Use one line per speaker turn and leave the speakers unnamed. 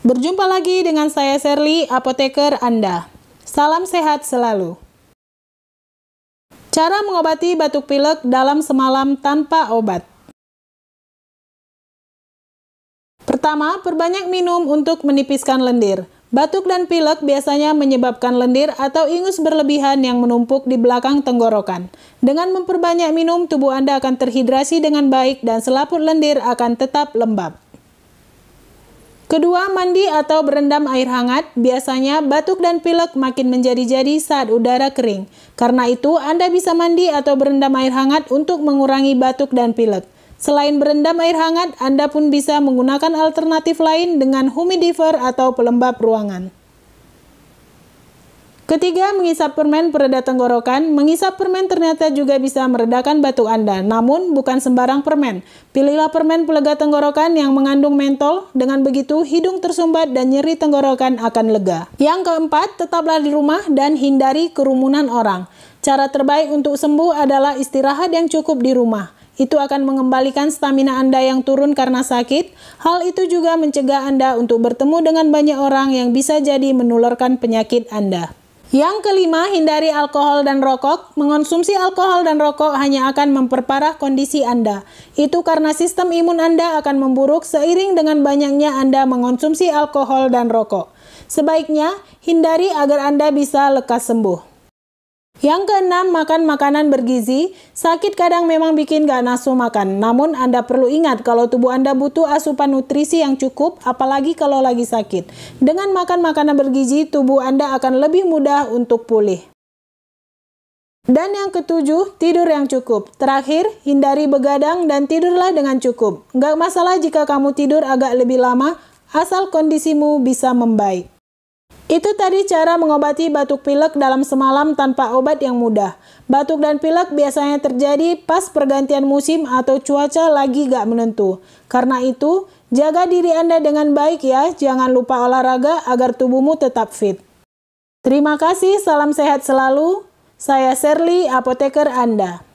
Berjumpa lagi dengan saya Serly, apoteker Anda. Salam sehat selalu. Cara mengobati batuk pilek dalam semalam tanpa obat. Pertama, perbanyak minum untuk menipiskan lendir. Batuk dan pilek biasanya menyebabkan lendir atau ingus berlebihan yang menumpuk di belakang tenggorokan. Dengan memperbanyak minum, tubuh Anda akan terhidrasi dengan baik dan selaput lendir akan tetap lembab. Kedua, mandi atau berendam air hangat. Biasanya batuk dan pilek makin menjadi-jadi saat udara kering. Karena itu, Anda bisa mandi atau berendam air hangat untuk mengurangi batuk dan pilek. Selain berendam air hangat, Anda pun bisa menggunakan alternatif lain dengan humidifier atau pelembab ruangan. Ketiga, mengisap permen pereda tenggorokan. Mengisap permen ternyata juga bisa meredakan batuk Anda, namun bukan sembarang permen. Pilihlah permen pelega tenggorokan yang mengandung mentol. Dengan begitu, hidung tersumbat dan nyeri tenggorokan akan lega. Yang keempat, tetaplah di rumah dan hindari kerumunan orang. Cara terbaik untuk sembuh adalah istirahat yang cukup di rumah itu akan mengembalikan stamina Anda yang turun karena sakit. Hal itu juga mencegah Anda untuk bertemu dengan banyak orang yang bisa jadi menularkan penyakit Anda. Yang kelima, hindari alkohol dan rokok. Mengonsumsi alkohol dan rokok hanya akan memperparah kondisi Anda. Itu karena sistem imun Anda akan memburuk seiring dengan banyaknya Anda mengonsumsi alkohol dan rokok. Sebaiknya, hindari agar Anda bisa lekas sembuh. Yang keenam, makan makanan bergizi. Sakit kadang memang bikin gak nafsu makan. Namun Anda perlu ingat kalau tubuh Anda butuh asupan nutrisi yang cukup, apalagi kalau lagi sakit. Dengan makan makanan bergizi, tubuh Anda akan lebih mudah untuk pulih. Dan yang ketujuh, tidur yang cukup. Terakhir, hindari begadang dan tidurlah dengan cukup. Gak masalah jika kamu tidur agak lebih lama, asal kondisimu bisa membaik. Itu tadi cara mengobati batuk pilek dalam semalam tanpa obat yang mudah. Batuk dan pilek biasanya terjadi pas pergantian musim atau cuaca lagi gak menentu. Karena itu, jaga diri Anda dengan baik ya. Jangan lupa olahraga agar tubuhmu tetap fit. Terima kasih, salam sehat selalu. Saya Serly, apoteker Anda.